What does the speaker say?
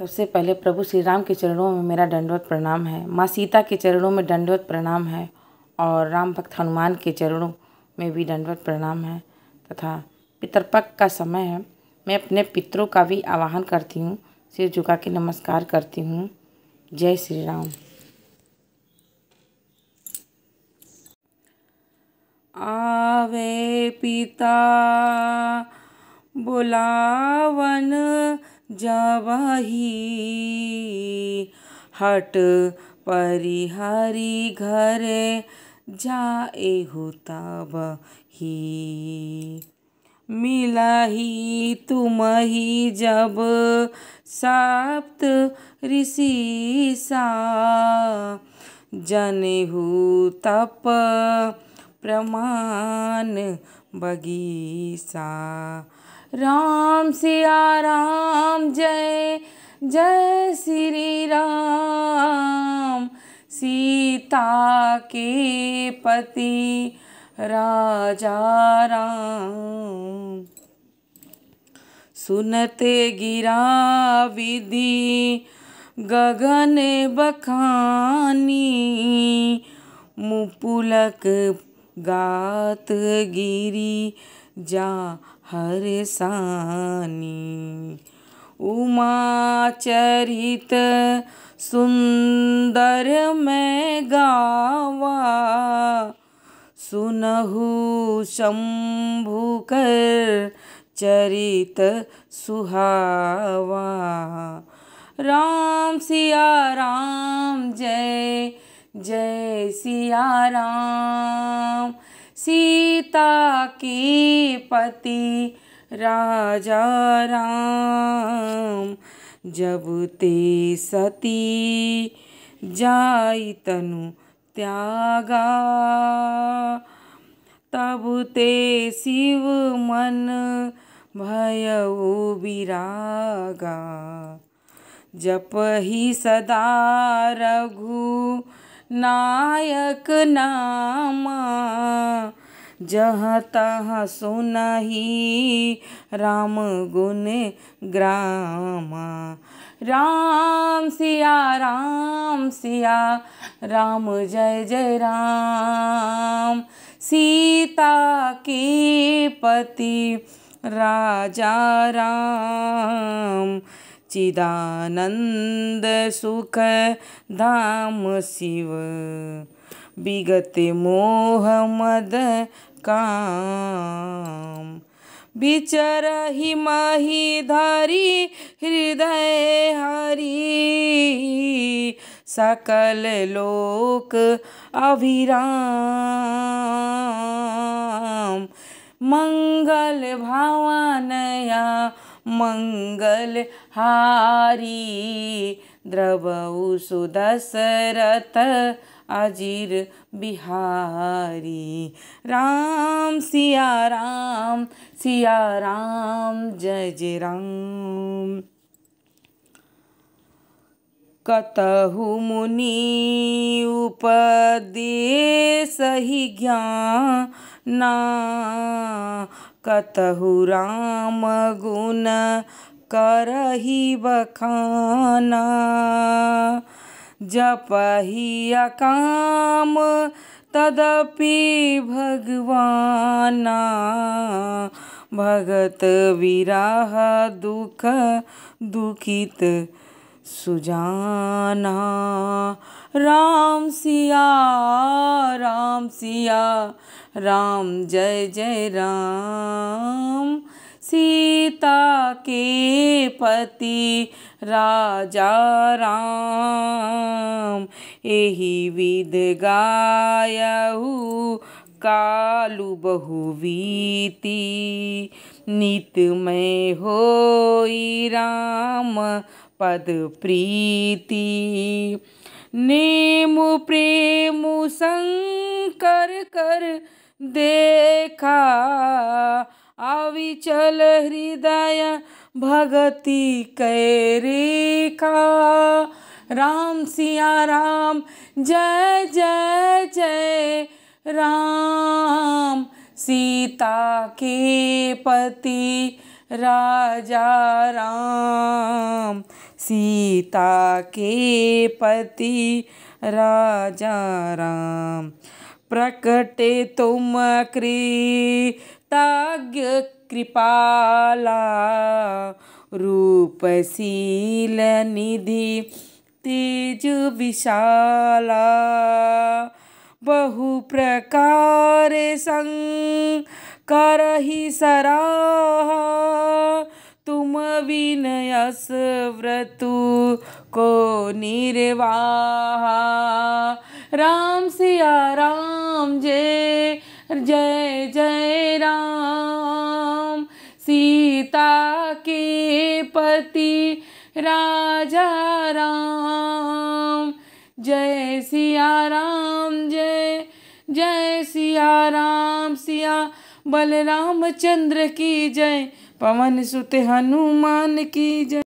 सबसे पहले प्रभु श्री राम के चरणों में मेरा दंडवत प्रणाम है माँ सीता के चरणों में दंडवत प्रणाम है और राम भक्त हनुमान के चरणों में भी दंडवत प्रणाम है तथा पितरपक्ष का समय है मैं अपने पितरों का भी आवाहन करती हूँ सिर झुका के नमस्कार करती हूँ जय श्री राम आवे पिता बुलावन जावाही हट परिहारी घर जाए होता बही मिला ही तुम ही जब साप्त ऋषि सा जने तप प्रमाण बगीसा राम सिया राम जय जय श्री राम सीता के पति राजा राम सुनते गिरा विधि गगन बखानी मुपुलक गात गिरी जा हर सानी उमा चरित सुंदर में गावा सुनहु शंभु कर चरित सुहावा राम सिया राम जय जय सिया राम सी सीता की पति राजा राम जब ते सती जाई तनु त्यागा तब ते शिव मन भय विरागा जप ही सदा रघु नायक नामा जहाँ तहाँ ही राम गुण ग्रामा राम सिया राम सिया राम जय जय राम सीता के पति राजा राम चिदानंद सुख धाम शिव विगत मोहमद काम ही मही धरी हृदय हरी सकल लोक अभिराम मंगल भावनया मंगल हारी द्रवऊ सुदशरथ अजीर बिहारी राम सिया राम सिया राम जय जय राम कतहु मुनि उपदेश सही ज्ञाना कतहु राम गुण करही बखाना जपहिया काम तदपि भगवाना भगत विराह दुख दुखित सुजाना राम सिया राम सिया राम जय जय राम सीता के पति राजा राम यही विध गायहु कालु बहुवीति नित में हो राम पद प्रीति नेमु प्रेमु संकर कर देखा अविचल हृदय भगति कैरेखा राम सिया राम जय जय जय राम सीता के पति राजा राम सीता के पति राजा राम प्रकटे तुम कृताज्ञ कृपाला रूपशील निधि तेज विशाला बहु प्रकार संग ही सरा तुम विनयस व्रतु को निर्वाहा राम सिया राम राम जय जय जय राम सीता के पति राजा राम जय सिया राम जय जय सिया राम सिया बलराम चंद्र की जय पवन सुत हनुमान की जय